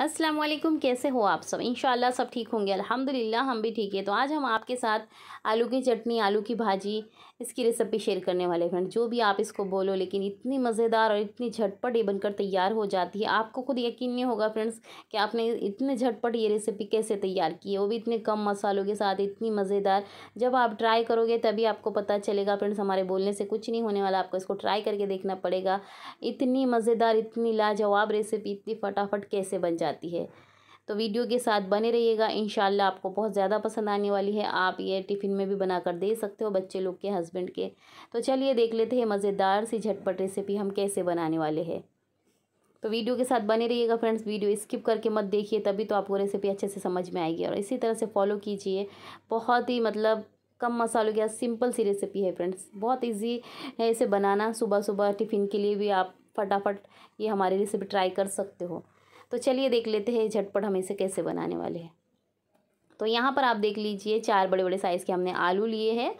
अस्सलाम वालेकुम कैसे हो आप सब इंशाल्लाह सब ठीक होंगे अल्हम्दुलिल्लाह हम भी ठीक है तो आज हम आपके साथ आलू की चटनी आलू की भाजी इसकी रेसिपी शेयर करने वाले फ्रेंड जो भी आप इसको बोलो लेकिन इतनी मज़ेदार और इतनी झटपट ये बनकर तैयार हो जाती है आपको खुद यकीन नहीं होगा फ्रेंड्स कि आपने इतने झटपट ये रेसिपी कैसे तैयार की है वो भी इतने कम मसालों के साथ इतनी मज़ेदार जब आप ट्राई करोगे तभी आपको पता चलेगा फ्रेंड्स हमारे बोलने से कुछ नहीं होने वाला आपको इसको ट्राई करके देखना पड़ेगा इतनी मज़ेदार इतनी लाजवाब रेसिपी इतनी फटाफट कैसे बन जाए जाती है तो वीडियो के साथ बने रहिएगा इन आपको बहुत ज़्यादा पसंद आने वाली है आप ये टिफ़िन में भी बना कर दे सकते हो बच्चे लोग के हस्बैंड के तो चलिए देख लेते हैं मज़ेदार सी झटपट रेसिपी हम कैसे बनाने वाले हैं तो वीडियो के साथ बने रहिएगा फ्रेंड्स वीडियो स्किप करके मत देखिए तभी तो आपको रेसिपी अच्छे से समझ में आएगी और इसी तरह से फॉलो कीजिए बहुत ही मतलब कम मसालों के सिंपल सी रेसिपी है फ्रेंड्स बहुत इजी है इसे बनाना सुबह सुबह टिफ़िन के लिए भी आप फटाफट ये हमारी रेसिपी ट्राई कर सकते हो तो चलिए देख लेते हैं झटपट हम इसे कैसे बनाने वाले हैं तो यहाँ पर आप देख लीजिए चार बड़े बड़े साइज़ के हमने आलू लिए हैं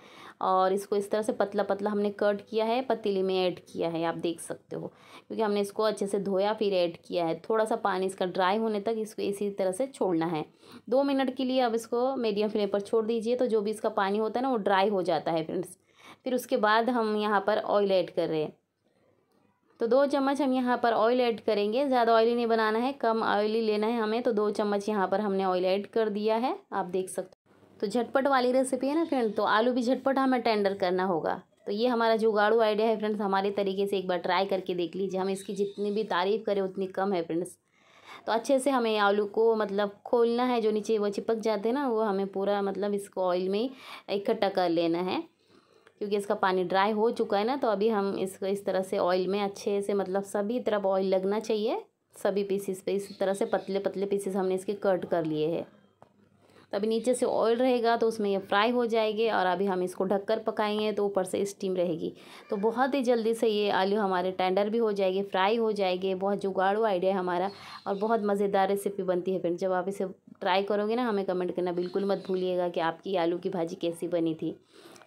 और इसको इस तरह से पतला पतला हमने कट किया है पतीली में ऐड किया है आप देख सकते हो क्योंकि हमने इसको अच्छे से धोया फिर ऐड किया है थोड़ा सा पानी इसका ड्राई होने तक इसको इसी तरह से छोड़ना है दो मिनट के लिए अब इसको मीडियम फ्लेम पर छोड़ दीजिए तो जो भी इसका पानी होता है ना वो ड्राई हो जाता है फ्रेंड्स फिर उसके बाद हम यहाँ पर ऑयल ऐड कर रहे हैं तो दो चम्मच हम यहाँ पर ऑयल ऐड करेंगे ज़्यादा ऑयली नहीं बनाना है कम ऑयली लेना है हमें तो दो चम्मच यहाँ पर हमने ऑयल ऐड कर दिया है आप देख सकते हो तो झटपट वाली रेसिपी है ना फ्रेंड तो आलू भी झटपट हमें टेंडर करना होगा तो ये हमारा जुगाड़ू आइडिया है फ्रेंड्स हमारे तरीके से एक बार ट्राई करके देख लीजिए हम इसकी जितनी भी तारीफ़ करें उतनी कम है फ्रेंड्स तो अच्छे से हमें आलू को मतलब खोलना है जो नीचे वो चिपक जाते हैं ना वो हमें पूरा मतलब इसको ऑयल में इकट्ठा कर लेना है क्योंकि इसका पानी ड्राई हो चुका है ना तो अभी हम इसको इस तरह से ऑयल में अच्छे से मतलब सभी तरफ ऑयल लगना चाहिए सभी पीसीस पे इस तरह से पतले पतले पीसीस हमने इसके कट कर लिए हैं तो अभी नीचे से ऑयल रहेगा तो उसमें ये फ्राई हो जाएंगे और अभी हम इसको ढककर पकाएंगे तो ऊपर से स्टीम रहेगी तो बहुत ही जल्दी से ये आलू हमारे टेंडर भी हो जाएंगे फ्राई हो जाएंगे बहुत जुगाड़ू आइडिया है हमारा और बहुत मज़ेदार रेसिपी बनती है फिर जब आप इसे ट्राई करोगे ना हमें कमेंट करना बिल्कुल मत भूलिएगा कि आपकी आलू की भाजी कैसी बनी थी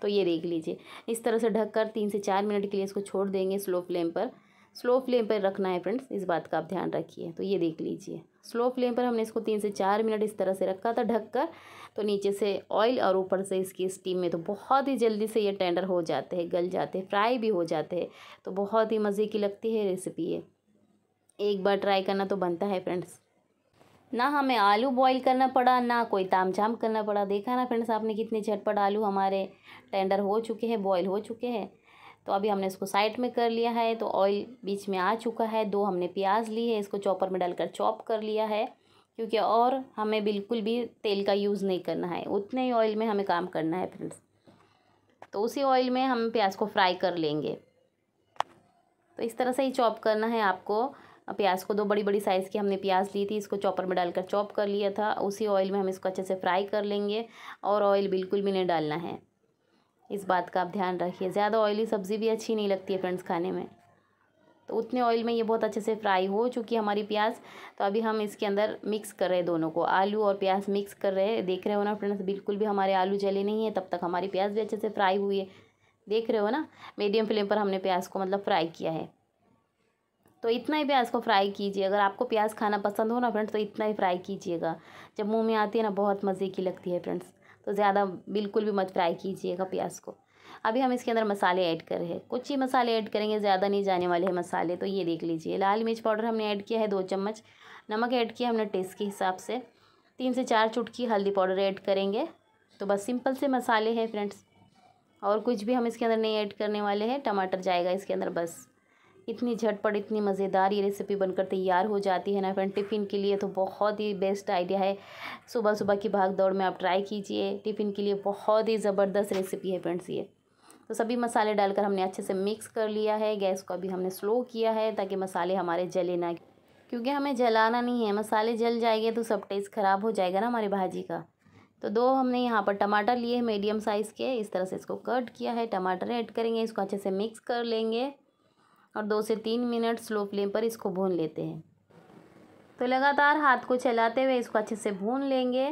तो ये देख लीजिए इस तरह से ढककर तीन से चार मिनट के लिए इसको छोड़ देंगे स्लो फ्लेम पर स्लो फ्लेम पर रखना है फ्रेंड्स इस बात का आप ध्यान रखिए तो ये देख लीजिए स्लो फ्लेम पर हमने इसको तीन से चार मिनट इस तरह से रखा था ढककर तो नीचे से ऑयल और ऊपर से इसकी स्टीम में तो बहुत ही जल्दी से ये टेंडर हो जाते हैं गल जाते हैं फ्राई भी हो जाते हैं तो बहुत ही मज़े की लगती है रेसिपी ये एक बार ट्राई करना तो बनता है फ्रेंड्स ना हमें आलू बॉईल करना पड़ा ना कोई ताम झाम करना पड़ा देखा ना फ्रेंड्स आपने कितने झटपट आलू हमारे टेंडर हो चुके हैं बॉईल हो चुके हैं तो अभी हमने इसको साइड में कर लिया है तो ऑयल बीच में आ चुका है दो हमने प्याज ली है इसको चॉपर में डालकर चॉप कर लिया है क्योंकि और हमें बिल्कुल भी तेल का यूज़ नहीं करना है उतने ही ऑयल में हमें काम करना है फ्रेंड्स तो उसी ऑयल में हम प्याज को फ्राई कर लेंगे तो इस तरह से ही चॉप करना है आपको प्याज को दो बड़ी बड़ी साइज़ की हमने प्याज ली थी इसको चॉपर में डालकर चॉप कर लिया था उसी ऑयल में हम इसको अच्छे से फ्राई कर लेंगे और ऑयल बिल्कुल भी नहीं डालना है इस बात का आप ध्यान रखिए ज़्यादा ऑयली सब्ज़ी भी अच्छी नहीं लगती है फ्रेंड्स खाने में तो उतने ऑयल में ये बहुत अच्छे से फ्राई हो चुकी है हमारी प्याज तो अभी हम इसके अंदर मिक्स कर रहे हैं दोनों को आलू और प्याज मिक्स कर रहे हैं देख रहे हो ना फ्रेंड्स बिल्कुल भी हमारे आलू जले नहीं है तब तक हमारी प्याज भी अच्छे से फ्राई हुई है देख रहे हो ना मीडियम फ्लेम पर हमने प्याज को मतलब फ्राई किया है तो इतना ही प्याज को फ्राई कीजिए अगर आपको प्याज खाना पसंद हो ना फ्रेंड्स तो इतना ही फ्राई कीजिएगा जब मुंह में आती है ना बहुत मज़े की लगती है फ्रेंड्स तो ज़्यादा बिल्कुल भी मत फ्राई कीजिएगा प्याज को अभी हम इसके अंदर मसाले ऐड कर रहे हैं कुछ ही मसाले ऐड करेंगे ज़्यादा नहीं जाने वाले हैं मसाले तो ये देख लीजिए लाल मिर्च पाउडर हमने ऐड किया है दो चम्मच नमक ऐड किया हमने टेस्ट के हिसाब से तीन से चार चुटकी हल्दी पाउडर ऐड करेंगे तो बस सिंपल से मसाले हैं फ्रेंड्स और कुछ भी हम इसके अंदर नहीं ऐड करने वाले हैं टमाटर जाएगा इसके अंदर बस इतनी झटपट इतनी मज़ेदार ये रेसिपी बनकर तैयार हो जाती है ना फ्रेंड टिफ़िन के लिए तो बहुत ही बेस्ट आइडिया है सुबह सुबह की भाग दौड़ में आप ट्राई कीजिए टिफ़िन के लिए बहुत ही ज़बरदस्त रेसिपी है फ्रेंड्स ये तो सभी मसाले डालकर हमने अच्छे से मिक्स कर लिया है गैस को अभी हमने स्लो किया है ताकि मसाले हमारे जले ना क्योंकि हमें जलाना नहीं है मसाले जल जाएंगे तो सब टेस्ट ख़राब हो जाएगा ना हमारी भाजी का तो दो हमने यहाँ पर टमाटर लिए हैं मीडियम साइज़ के इस तरह से इसको कट किया है टमाटर ऐड करेंगे इसको अच्छे से मिक्स कर लेंगे और दो से तीन मिनट स्लो फ्लेम पर इसको भून लेते हैं तो लगातार हाथ को चलाते हुए इसको अच्छे से भून लेंगे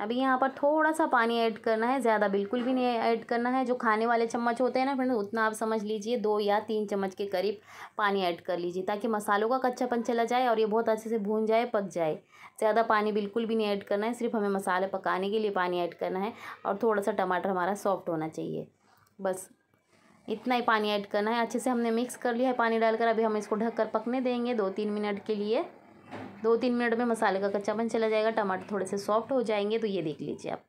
अभी यहाँ पर थोड़ा सा पानी ऐड करना है ज़्यादा बिल्कुल भी नहीं ऐड करना है जो खाने वाले चम्मच होते हैं ना फ्रेंड उतना आप समझ लीजिए दो या तीन चम्मच के करीब पानी ऐड कर लीजिए ताकि मसालों का कच्चापन चला जाए और ये बहुत अच्छे से भून जाए पक जाए ज़्यादा पानी बिल्कुल भी नहीं ऐड करना है सिर्फ हमें मसाले पकाने के लिए पानी ऐड करना है और थोड़ा सा टमाटर हमारा सॉफ्ट होना चाहिए बस इतना ही पानी ऐड करना है अच्छे से हमने मिक्स कर लिया है पानी डालकर अभी हम इसको ढककर पकने देंगे दो तीन मिनट के लिए दो तीन मिनट में मसाले का कच्चा बन चला जाएगा टमाटर थोड़े से सॉफ्ट हो जाएंगे तो ये देख लीजिए आप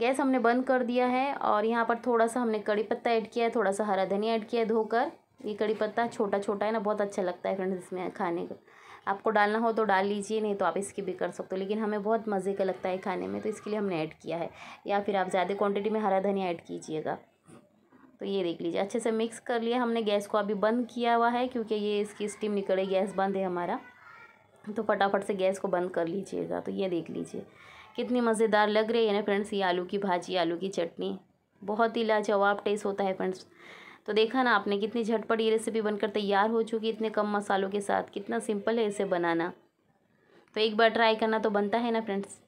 गैस हमने बंद कर दिया है और यहाँ पर थोड़ा सा हमने कड़ी पत्ता ऐड किया है थोड़ा सा हरा धनिया ऐड किया है धोकर ये कड़ी पत्ता छोटा छोटा है ना बहुत अच्छा लगता है फ्रेंड्स इसमें खाने का आपको डालना हो तो डाल लीजिए नहीं तो आप इसकी भी कर सकते हो लेकिन हमें बहुत मज़े का लगता है खाने में तो इसके लिए हमने ऐड किया है या फिर आप ज़्यादा क्वांटिटी में हरा धनिया ऐड कीजिएगा तो ये देख लीजिए अच्छे से मिक्स कर लिया हमने गैस को अभी बंद किया हुआ है क्योंकि ये इसकी स्टीम निकले गैस बंद है हमारा तो फटाफट से गैस को बंद कर लीजिएगा तो ये देख लीजिए कितनी मज़ेदार लग रही है ना फ्रेंड्स ये आलू की भाजी आलू की चटनी बहुत ही लाजवाब टेस्ट होता है फ्रेंड्स तो देखा ना आपने कितनी झटपट ये रेसिपी बनकर तैयार हो चुकी इतने कम मसालों के साथ कितना सिंपल है इसे बनाना तो एक बार ट्राई करना तो बनता है ना फ्रेंड्स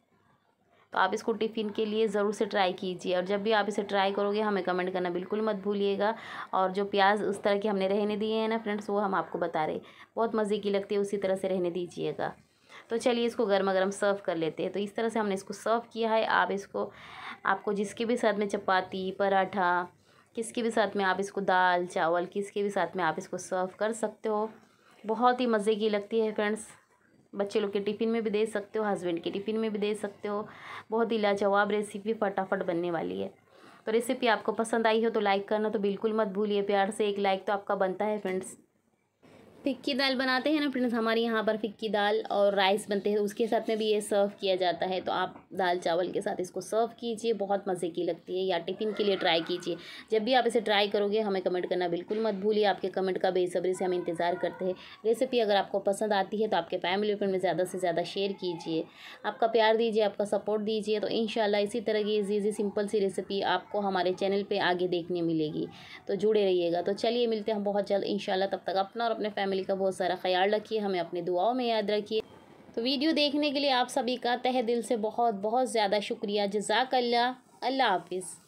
तो आप इसको टिफ़िन के लिए ज़रूर से ट्राई कीजिए और जब भी आप इसे ट्राई करोगे हमें कमेंट करना बिल्कुल मत भूलिएगा और जो प्याज उस तरह के हमने रहने दिए हैं ना फ्रेंड्स वो हम आपको बता रहे बहुत मज़े की लगती है उसी तरह से रहने दीजिएगा तो चलिए इसको गर्मा गर्म सर्व कर लेते हैं तो इस तरह से हमने इसको सर्व किया है आप इसको आपको जिसके भी साथ में चपाती पराठा किसके भी साथ में आप इसको दाल चावल किसके भी साथ में आप इसको सर्व कर सकते हो बहुत ही मज़े की लगती है फ्रेंड्स बच्चे लोग के टिफ़िन में भी दे सकते हो हस्बैंड के टिफ़िन में भी दे सकते हो बहुत ही लाजवाब रेसिपी फटाफट बनने वाली है तो रेसिपी आपको पसंद आई हो तो लाइक करना तो बिल्कुल मत भूलिए प्यार से एक लाइक तो आपका बनता है फ्रेंड्स फिक्की दाल बनाते हैं ना फ्रेंड्स हमारे यहाँ पर फिक्की दाल और राइस बनते हैं उसके साथ में भी ये सर्व किया जाता है तो आप दाल चावल के साथ इसको सर्व कीजिए बहुत मज़े की लगती है या टिफ़िन के लिए ट्राई कीजिए जब भी आप इसे ट्राई करोगे हमें कमेंट करना बिल्कुल मत भूलिए आपके कमेंट का बेसब्री से हम इंतज़ार करते हैं रेसिपी अगर आपको पसंद आती है तो आपके फैमिली फ्रेंड में ज़्यादा से ज़्यादा शेयर कीजिए आपका प्यार दीजिए आपका सपोर्ट दीजिए तो इन इसी तरह की इजी इजी सिंपल सी रेसिपी आपको हमारे चैनल पर आगे देखने मिलेगी तो जुड़े रहिएगा तो चलिए मिलते हैं हम बहुत जल्द इन तब तक अपना और अपने फैमिली का बहुत सारा ख्याल रखिए हमें अपनी दुआओं में याद रखिए तो वीडियो देखने के लिए आप सभी का तह दिल से बहुत बहुत ज़्यादा शुक्रिया जजाकल्ला अल्लाह हाफिज़